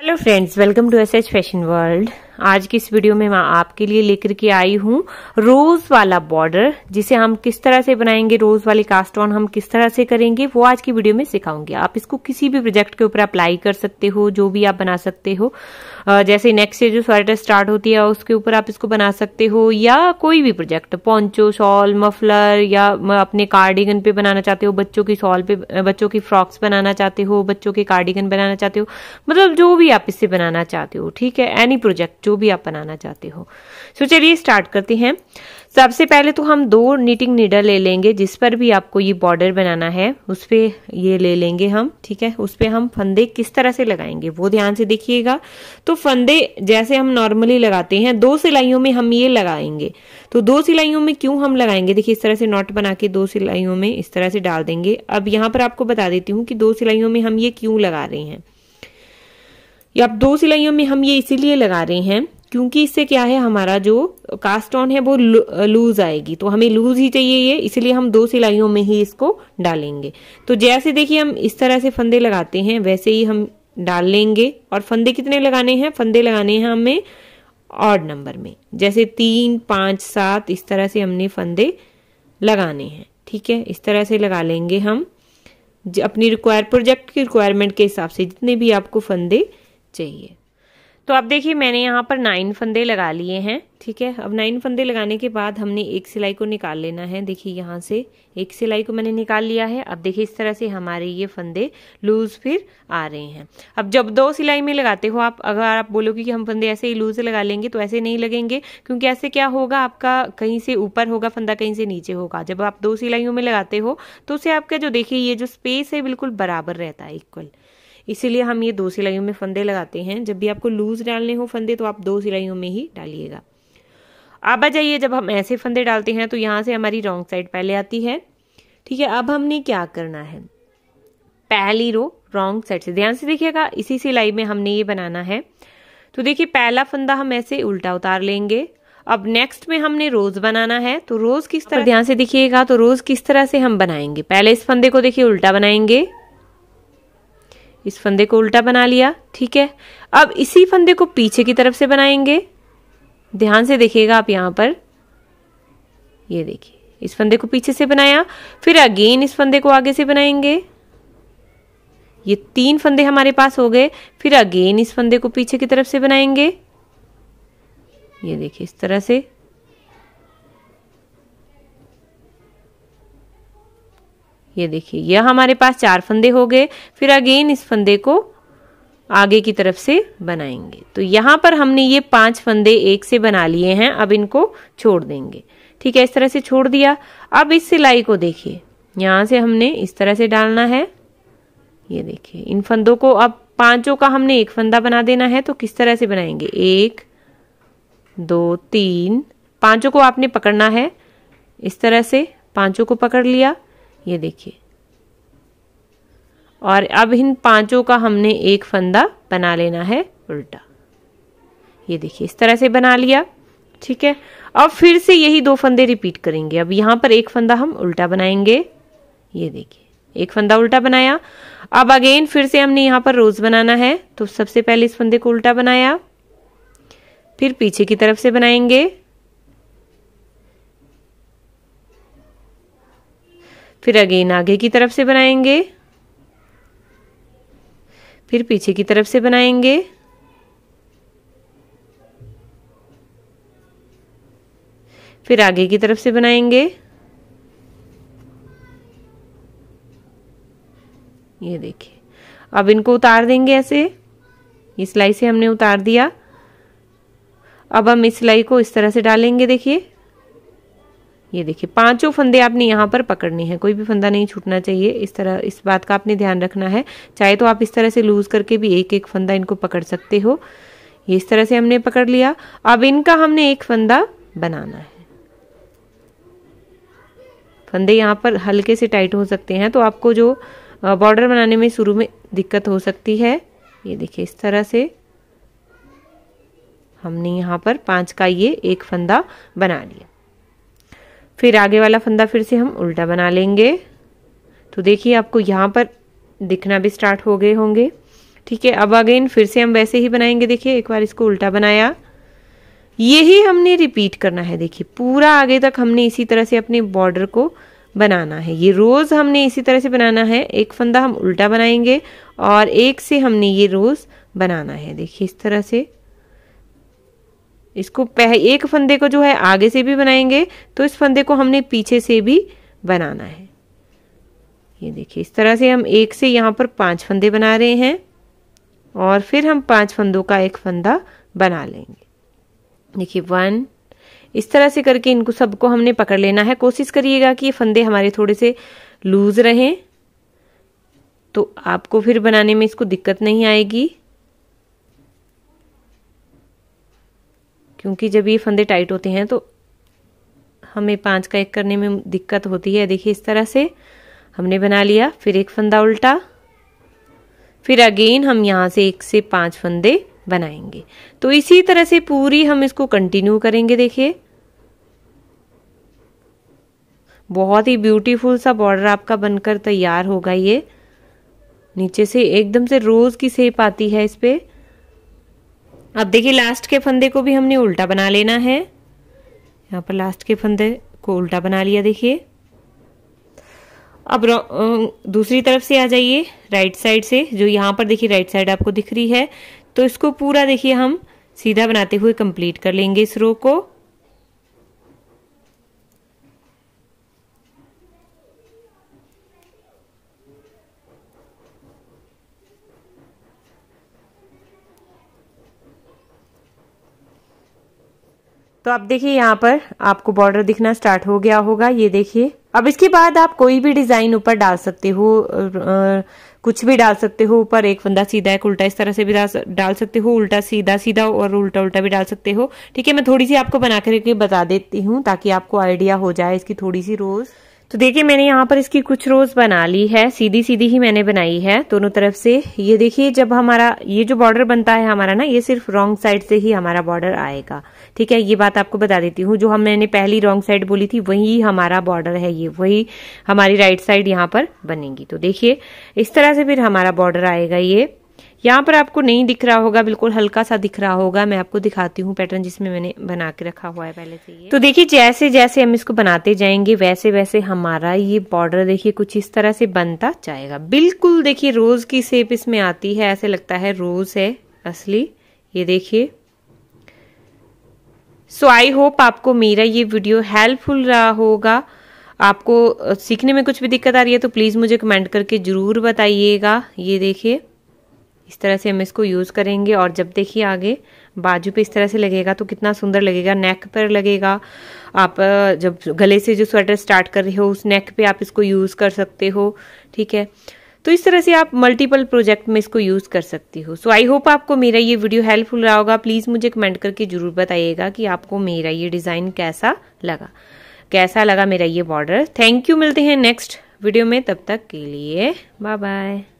Hello friends, welcome to SH Fashion World. आज की इस वीडियो में मैं आपके लिए लेकर के आई हूँ रोज वाला बॉर्डर जिसे हम किस तरह से बनाएंगे रोज वाले कास्ट ऑन हम किस तरह से करेंगे वो आज की वीडियो में सिखाऊंगी आप इसको किसी भी प्रोजेक्ट के ऊपर अप्लाई कर सकते हो जो भी आप बना सकते हो जैसे नेक्स्ट ईयर जो स्वेटर स्टार्ट होती है उसके ऊपर आप इसको बना सकते हो या कोई भी प्रोजेक्ट पॉन्चो शॉल मफलर या अपने कार्डिगन पे बनाना चाहते हो बच्चों की शॉल पे बच्चों की फ्रॉक्स बनाना चाहते हो बच्चों के कार्डिगन बनाना चाहते हो मतलब जो भी आप इससे बनाना चाहते हो ठीक है एनी प्रोजेक्ट जो भी आप बनाना चाहते हो सो so, चलिए स्टार्ट करते हैं सबसे पहले तो हम दो नीटिंग नीडल ले लेंगे जिस पर भी आपको ये बॉर्डर बनाना है उस पर ये ले लेंगे हम ठीक है उस पर हम फंदे किस तरह से लगाएंगे वो ध्यान से देखिएगा तो फंदे जैसे हम नॉर्मली लगाते हैं दो सिलाइयों में हम ये लगाएंगे तो दो सिलाइयों में क्यों हम लगाएंगे देखिए इस तरह से नॉट बना के दो सिलाइयों में इस तरह से डाल देंगे अब यहाँ पर आपको बता देती हूँ कि दो सिलाइयों में हम ये क्यों लगा रहे हैं अब दो सिलाइयों में हम ये इसीलिए लगा रहे हैं क्योंकि इससे क्या है हमारा जो कास्ट ऑन है वो लूज आएगी तो हमें लूज ही चाहिए ये इसलिए हम दो सिलाइयों में ही इसको डालेंगे तो जैसे देखिए हम इस तरह से फंदे लगाते हैं वैसे ही हम डाल लेंगे और फंदे कितने लगाने हैं फंदे लगाने हैं हमें ऑड नंबर में जैसे तीन पाँच सात इस तरह से हमने फंदे लगाने हैं ठीक है इस तरह से लगा लेंगे हम अपनी रिक्वायर प्रोजेक्ट की रिक्वायरमेंट के हिसाब से जितने भी आपको फंदे चाहिए तो आप देखिए मैंने यहाँ पर नाइन फंदे लगा लिए हैं ठीक है अब नाइन फंदे लगाने के बाद हमने एक सिलाई को निकाल लेना है देखिए यहाँ से एक सिलाई को मैंने निकाल लिया है अब देखिए इस तरह से हमारे ये फंदे लूज फिर आ रहे हैं अब जब दो सिलाई में लगाते हो आप अगर आप बोलोगे कि हम फंदे ऐसे ही लूज लगा लेंगे तो ऐसे नहीं लगेंगे क्योंकि ऐसे क्या होगा आपका कहीं से ऊपर होगा फंदा कहीं से नीचे होगा जब आप दो सिलाइयों में लगाते हो तो उसे आपका जो देखिए ये जो स्पेस है बिल्कुल बराबर रहता है इक्वल इसीलिए हम ये दो सिलाइयों में फंदे लगाते हैं जब भी आपको लूज डालने हो फंदे तो आप दो सिलाइयों में ही डालिएगा अब आ जाइए जब हम ऐसे फंदे डालते हैं तो यहाँ से हमारी रॉन्ग साइड पहले आती है ठीक है अब हमने क्या करना है पहली रो रॉन्ग साइड से ध्यान से देखिएगा इसी सिलाई में हमने ये बनाना है तो देखिए पहला फंदा हम ऐसे उल्टा उतार लेंगे अब नेक्स्ट में हमने रोज बनाना है तो रोज किस तरह ध्यान से देखिएगा तो रोज किस तरह से हम बनाएंगे पहले इस फंदे को देखिए उल्टा बनाएंगे इस फंदे को उल्टा बना लिया ठीक है अब इसी फंदे को पीछे की तरफ से बनाएंगे ध्यान से देखिएगा आप यहाँ पर ये देखिए इस फंदे को पीछे से बनाया फिर अगेन इस फंदे को आगे से बनाएंगे ये तीन फंदे हमारे पास हो गए फिर अगेन इस फंदे को पीछे की तरफ से बनाएंगे ये देखिए इस तरह से ये देखिए यह हमारे पास चार फंदे हो गए फिर अगेन इस फंदे को आगे की तरफ से बनाएंगे तो यहाँ पर हमने ये पांच फंदे एक से बना लिए हैं अब इनको छोड़ देंगे ठीक है इस तरह से छोड़ दिया अब इस सिलाई को देखिए यहाँ से हमने इस तरह से डालना है ये देखिए इन फंदों को अब पांचों का हमने एक फंदा बना देना है तो किस तरह से बनाएंगे एक दो तीन पांचों को आपने पकड़ना है इस तरह से पांचों को पकड़ लिया ये देखिए और अब इन पांचों का हमने एक फंदा बना लेना है उल्टा ये देखिए इस तरह से बना लिया ठीक है अब फिर से यही दो फंदे रिपीट करेंगे अब यहां पर एक फंदा हम उल्टा बनाएंगे ये देखिए एक फंदा उल्टा बनाया अब अगेन फिर से हमने यहां पर रोज बनाना है तो सबसे पहले इस फंदे को उल्टा बनाया फिर पीछे की तरफ से बनाएंगे फिर अगेन आगे की तरफ से बनाएंगे फिर पीछे की तरफ से बनाएंगे फिर आगे की तरफ से बनाएंगे ये देखिए अब इनको उतार देंगे ऐसे ये सिलाई से हमने उतार दिया अब हम इस सिलाई को इस तरह से डालेंगे देखिए ये देखिए पांचों फंदे आपने यहाँ पर पकड़ने हैं कोई भी फंदा नहीं छूटना चाहिए इस तरह इस बात का आपने ध्यान रखना है चाहे तो आप इस तरह से लूज करके भी एक एक फंदा इनको पकड़ सकते हो ये इस तरह से हमने पकड़ लिया अब इनका हमने एक फंदा बनाना है फंदे यहाँ पर हल्के से टाइट हो सकते हैं तो आपको जो बॉर्डर बनाने में शुरू में दिक्कत हो सकती है ये देखिए इस तरह से हमने यहाँ पर पांच का ये एक फंदा बना लिया फिर आगे वाला फंदा फिर से हम उल्टा बना लेंगे तो देखिए आपको यहाँ पर दिखना भी स्टार्ट हो गए होंगे ठीक है अब अगेन फिर से हम वैसे ही बनाएंगे देखिए एक बार इसको उल्टा बनाया यही हमने रिपीट करना है देखिए पूरा आगे तक हमने इसी तरह से अपने बॉर्डर को बनाना है ये रोज़ हमने इसी तरह से बनाना है एक फंदा हम उल्टा बनाएंगे और एक से हमने ये रोज़ बनाना है देखिए इस तरह से इसको पह एक फंदे को जो है आगे से भी बनाएंगे तो इस फंदे को हमने पीछे से भी बनाना है ये देखिए इस तरह से हम एक से यहाँ पर पांच फंदे बना रहे हैं और फिर हम पांच फंदों का एक फंदा बना लेंगे देखिए वन इस तरह से करके इनको सबको हमने पकड़ लेना है कोशिश करिएगा कि ये फंदे हमारे थोड़े से लूज रहें तो आपको फिर बनाने में इसको दिक्कत नहीं आएगी क्योंकि जब ये फंदे टाइट होते हैं तो हमें पांच का एक करने में दिक्कत होती है देखिए इस तरह से हमने बना लिया फिर एक फंदा उल्टा फिर अगेन हम यहाँ से एक से पांच फंदे बनाएंगे तो इसी तरह से पूरी हम इसको कंटिन्यू करेंगे देखिए बहुत ही ब्यूटीफुल सा बॉर्डर आपका बनकर तैयार होगा ये नीचे से एकदम से रोज़ की सेप आती है इस पर अब देखिए लास्ट के फंदे को भी हमने उल्टा बना लेना है यहाँ पर लास्ट के फंदे को उल्टा बना लिया देखिए अब दूसरी तरफ से आ जाइए राइट साइड से जो यहाँ पर देखिए राइट साइड आपको दिख रही है तो इसको पूरा देखिए हम सीधा बनाते हुए कंप्लीट कर लेंगे इस रो को तो आप देखिए यहाँ पर आपको बॉर्डर दिखना स्टार्ट हो गया होगा ये देखिए अब इसके बाद आप कोई भी डिजाइन ऊपर डाल सकते हो कुछ भी डाल सकते हो ऊपर एक फंदा सीधा एक उल्टा इस तरह से भी डाल सकते हो उल्टा सीधा सीधा और उल्टा उल्टा भी डाल सकते हो ठीक है मैं थोड़ी सी आपको बना करके बता देती हूँ ताकि आपको आइडिया हो जाए इसकी थोड़ी सी रोज़ तो देखिए मैंने यहाँ पर इसकी कुछ रोज बना ली है सीधी सीधी ही मैंने बनाई है दोनों तरफ से ये देखिए जब हमारा ये जो बॉर्डर बनता है हमारा ना ये सिर्फ रॉन्ग साइड से ही हमारा बॉर्डर आएगा ठीक है ये बात आपको बता देती हूँ जो हम मैंने पहली रॉन्ग साइड बोली थी वही हमारा बॉर्डर है ये वही हमारी राइट साइड यहाँ पर बनेगी तो देखिए इस तरह से फिर हमारा बॉर्डर आएगा ये यहाँ पर आपको नहीं दिख रहा होगा बिल्कुल हल्का सा दिख रहा होगा मैं आपको दिखाती हूँ पैटर्न जिसमें मैंने बना के रखा हुआ है पहले से तो देखिए जैसे जैसे हम इसको बनाते जाएंगे वैसे वैसे हमारा ये बॉर्डर देखिए कुछ इस तरह से बनता जाएगा बिल्कुल देखिए रोज की सेप इसमें आती है ऐसे लगता है रोज है असली ये देखिए सो आई होप आपको मेरा ये वीडियो हेल्पफुल रहा होगा आपको सीखने में कुछ भी दिक्कत आ रही है तो प्लीज़ मुझे कमेंट करके ज़रूर बताइएगा ये देखिए इस तरह से हम इसको यूज़ करेंगे और जब देखिए आगे बाजू पे इस तरह से लगेगा तो कितना सुंदर लगेगा नेक पर लगेगा आप जब गले से जो स्वेटर स्टार्ट कर रहे हो उस नेक पे आप इसको यूज़ कर सकते हो ठीक है तो इस तरह से आप मल्टीपल प्रोजेक्ट में इसको यूज़ कर सकती हो सो आई होप आपको मेरा ये वीडियो हेल्पफुल रहा होगा प्लीज़ मुझे कमेंट करके ज़रूर बताइएगा कि आपको मेरा ये डिज़ाइन कैसा लगा कैसा लगा मेरा ये बॉर्डर थैंक यू मिलते हैं नेक्स्ट वीडियो में तब तक के लिए बाय बाय